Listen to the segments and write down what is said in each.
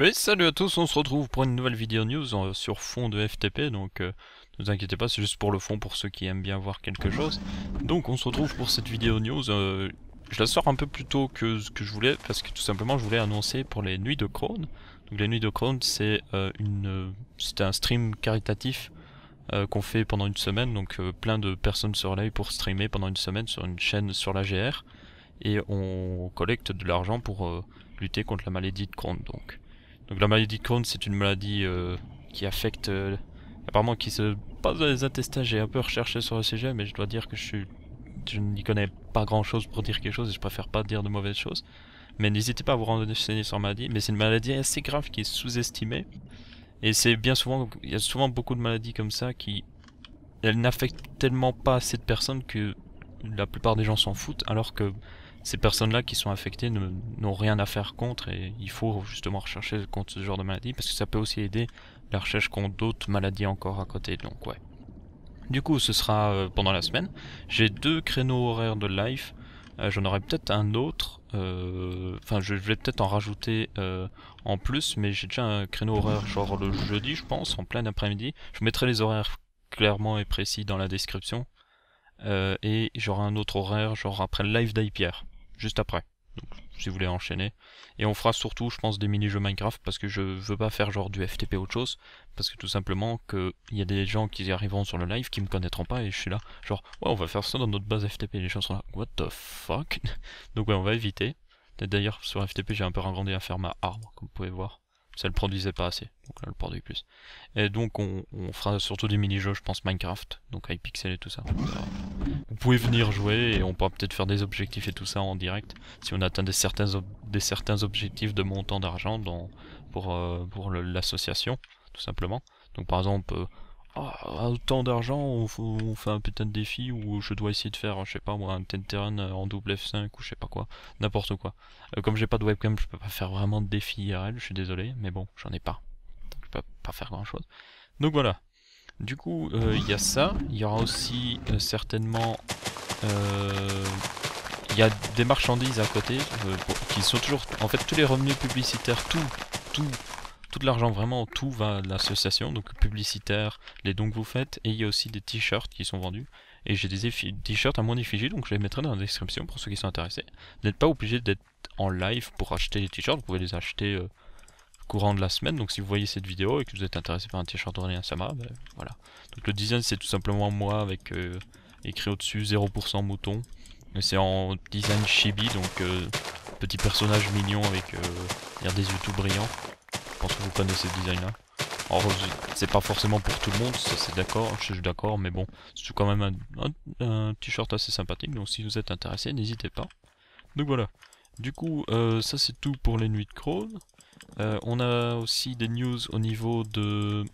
Mais bah, salut à tous, on se retrouve pour une nouvelle vidéo news euh, sur fond de FTP, donc euh, ne vous inquiétez pas, c'est juste pour le fond, pour ceux qui aiment bien voir quelque chose. Donc on se retrouve pour cette vidéo news, euh, je la sors un peu plus tôt que ce que je voulais, parce que tout simplement je voulais annoncer pour les nuits de Crohn. Donc les nuits de Crohn, c'est une, un stream caritatif qu'on fait pendant une semaine, donc plein de personnes se relayent pour streamer pendant une semaine sur une chaîne sur la GR, et on collecte de l'argent pour... lutter contre la maladie de Crohn donc. Donc la maladie de Crohn, c'est une maladie euh, qui affecte... Euh, apparemment qui se passe dans les intestins. J'ai un peu recherché sur le sujet, mais je dois dire que je n'y connais pas grand chose pour dire quelque chose et je préfère pas dire de mauvaises choses. Mais n'hésitez pas à vous renseigner sur la maladie. Mais c'est une maladie assez grave qui est sous-estimée. Et c'est bien souvent, il y a souvent beaucoup de maladies comme ça qui, elles n'affectent tellement pas cette personne que la plupart des gens s'en foutent, alors que ces personnes-là qui sont affectées n'ont rien à faire contre et il faut justement rechercher contre ce genre de maladie parce que ça peut aussi aider la recherche contre d'autres maladies encore à côté. Donc ouais. Du coup, ce sera euh, pendant la semaine. J'ai deux créneaux horaires de live. Euh, j'en aurai peut-être un autre. Euh, enfin, je vais peut-être en rajouter en plus, mais j'ai déjà un créneau horaire genre le jeudi, je pense, en plein après-midi. Je mettrai les horaires clairement et précis dans la description. et j'aurai un autre horaire genre après le live d'Aipierre juste après. Donc, si vous voulez enchaîner. Et on fera surtout, je pense, des mini-jeux Minecraft parce que je veux pas faire genre du FTP ou autre chose. Parce que tout simplement, Il y a des gens qui arriveront sur le live qui me connaîtront pas et je suis là, genre, ouais, on va faire ça dans notre base FTP. Les gens sont là, what the fuck Donc, ouais, on va éviter. D'ailleurs, sur FTP, j'ai un peu agrandi à faire ma arbre, comme vous pouvez voir ça le produisait pas assez, donc là le produit plus. Et donc on, fera surtout des mini-jeux, je pense Minecraft, donc iPixel et tout ça. Vous pouvez venir jouer et on pourra peut-être faire des objectifs et tout ça en direct, si on atteint des certains, des certains objectifs de montant d'argent pour, euh, pour l'association, tout simplement. Donc par exemple, euh, oh, autant d'argent, on, fait un putain de défi où je dois essayer de faire, je sais pas moi, un Tenteren en double F5 ou je sais pas quoi, n'importe quoi. Euh, comme j'ai pas de webcam, je peux pas faire vraiment de défi IRL, je suis désolé, mais bon, j'en ai pas. Donc, je peux pas faire grand chose. Donc voilà. Du coup, euh, il y a ça, il y aura aussi euh, certainement... Il y a des marchandises à côté, qui sont toujours... En fait, tous les revenus publicitaires, tout, tout, tout l'argent, vraiment, tout va à l'association, donc publicitaire, les dons que vous faites, et il y a aussi des t-shirts qui sont vendus. Et j'ai des t-shirts à mon effigie, donc je les mettrai dans la description pour ceux qui sont intéressés. Vous n'êtes pas obligé d'être en live pour acheter les t-shirts, vous pouvez les acheter au euh, courant de la semaine, donc si vous voyez cette vidéo et que vous êtes intéressé par un t-shirt orné ben, voilà. Donc le design c'est tout simplement moi avec euh, écrit au-dessus 0% mouton. C'est en design chibi, donc euh, petit personnage mignon avec des yeux tout brillants je pense que vous connaissez ce design là. c'est pas forcément pour tout le monde, ça c'est d'accord, je suis d'accord, mais bon, c'est quand même un, t-shirt assez sympathique, donc si vous êtes intéressé, n'hésitez pas. Donc voilà, du coup, euh, ça c'est tout pour les nuits de Crone. Euh, on a aussi des news au niveau de...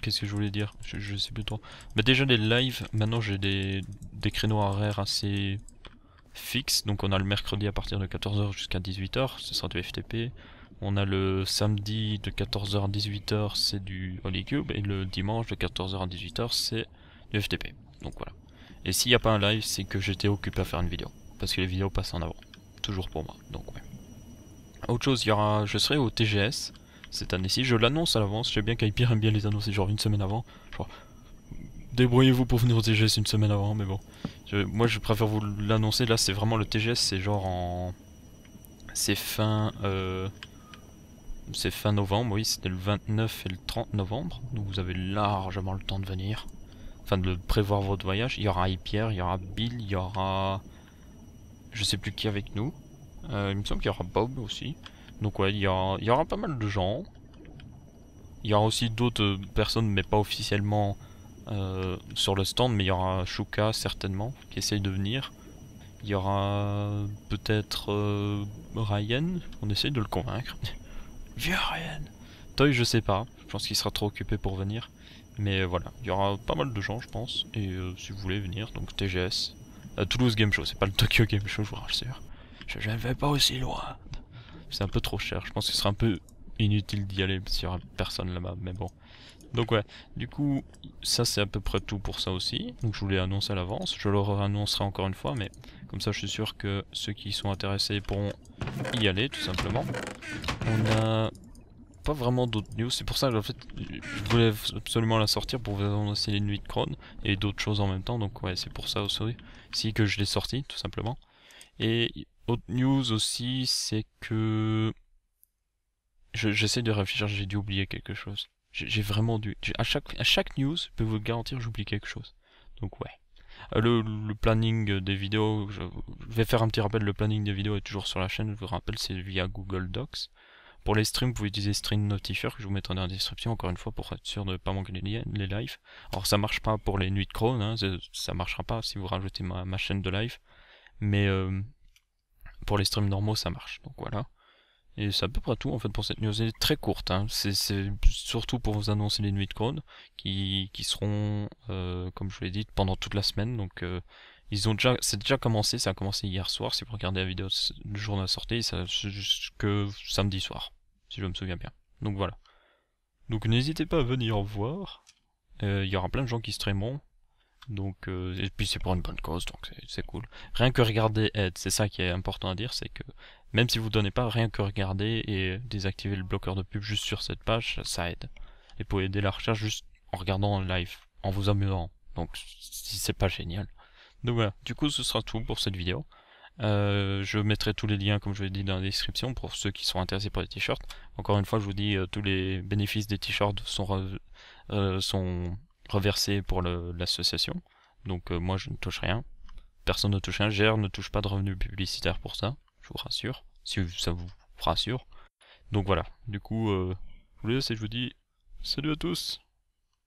Qu'est-ce que je voulais dire je, sais plus trop. Mais bah, déjà des lives, maintenant j'ai des, des créneaux horaires assez fixes, donc on a le mercredi à partir de 14h jusqu'à 18h, ce sera du FTP. On a le samedi de 14h à 18h, c'est du Holy Cube, et le dimanche de 14h à 18h, c'est du FTP. Donc voilà. Et s'il n'y a pas un live, c'est que j'étais occupé à faire une vidéo. Parce que les vidéos passent en avant. Toujours pour moi, donc ouais. Autre chose, il y aura, je serai au TGS cette année-ci. Je l'annonce à l'avance, sais bien qu'Hyper aime bien les annoncer genre une semaine avant. débrouillez-vous pour venir au TGS une semaine avant, mais bon. moi, je préfère vous l'annoncer. Là, c'est vraiment le TGS, c'est genre en. C'est fin. Euh, c'est fin novembre, oui, c'était le 29 et le 30 novembre, donc vous avez largement le temps de venir. Enfin, de prévoir votre voyage. Il y aura Pierre, il y aura Bill, il y aura... Je sais plus qui avec nous. Euh, il me semble qu'il y aura Bob aussi. Donc ouais, il y aura, y aura pas mal de gens. Il y aura aussi d'autres personnes, mais pas officiellement euh, sur le stand, mais il y aura Shuka certainement, qui essaye de venir. Il y aura peut-être euh, Ryan, on essaye de le convaincre. Viens Toi, Toy, je sais pas. Je pense qu'il sera trop occupé pour venir. Mais euh, voilà, il y aura pas mal de gens, je pense. Et euh, si vous voulez venir, donc TGS. à Toulouse Game Show, c'est pas le Tokyo Game Show, je vous rassure. Je, ne vais pas aussi loin. C'est un peu trop cher. Je pense qu'il sera un peu inutile d'y aller S'il y aura personne là-bas. Mais bon, donc ouais, du coup, ça c'est à peu près tout pour ça aussi. Donc je voulais l'ai à l'avance, je le annoncerai encore une fois, mais comme ça je suis sûr que ceux qui sont intéressés pourront y aller tout simplement. On a pas vraiment d'autres news, c'est pour ça que fait, je voulais absolument la sortir pour vous annoncer les nuits de Kron et d'autres choses en même temps, donc ouais c'est pour ça aussi que je l'ai sorti tout simplement. Et autre news aussi c'est que... J'essaie de réfléchir, j'ai dû oublier quelque chose. J'ai vraiment dû. À chaque, à chaque news, je peux vous garantir, j'oublie quelque chose. Donc ouais. Euh, le, planning des vidéos, je, vais faire un petit rappel, le planning des vidéos est toujours sur la chaîne, je vous rappelle, c'est via Google Docs. Pour les streams, vous pouvez utiliser Stream Notifier, que je vous mettrai dans la description, encore une fois, pour être sûr de ne pas manquer les, les lives. Alors ça marche pas pour les nuits de crone, hein, ça marchera pas si vous rajoutez ma, chaîne de live, mais euh, pour les streams normaux, ça marche, donc voilà. Et c'est à peu près tout en fait pour cette news. très courte. Hein. C'est surtout pour vous annoncer les nuits de Crown qui, qui seront, euh, comme je vous l'ai dit, pendant toute la semaine. Donc euh, ils ont déjà, c'est déjà commencé. Ça a commencé hier soir. Si vous regardez la vidéo du jour de la sortie, ça jusque samedi soir, si je me souviens bien. Donc voilà. Donc n'hésitez pas à venir voir. Euh, il y aura plein de gens qui streameront. Donc, euh, et puis c'est pour une bonne cause, donc c'est cool. Rien que regarder aide, c'est ça qui est important à dire, c'est que même si vous donnez pas, rien que regarder et désactiver le bloqueur de pub juste sur cette page, ça aide. Et pour aider la recherche juste en regardant en live, en vous amusant. Donc si c'est pas génial. Donc voilà, du coup ce sera tout pour cette vidéo. Euh, je mettrai tous les liens, comme je l'ai dit, dans la description pour ceux qui sont intéressés par les t-shirts. Encore une fois, je vous dis, euh, tous les bénéfices des t-shirts sont, sont reversé pour l'association. Donc euh, moi je ne touche rien. Personne ne touche rien. ger, ne touche pas de revenus publicitaires pour ça, je vous rassure. Si ça vous rassure. Donc voilà, du coup, je euh, vous laisse et je vous dis salut à tous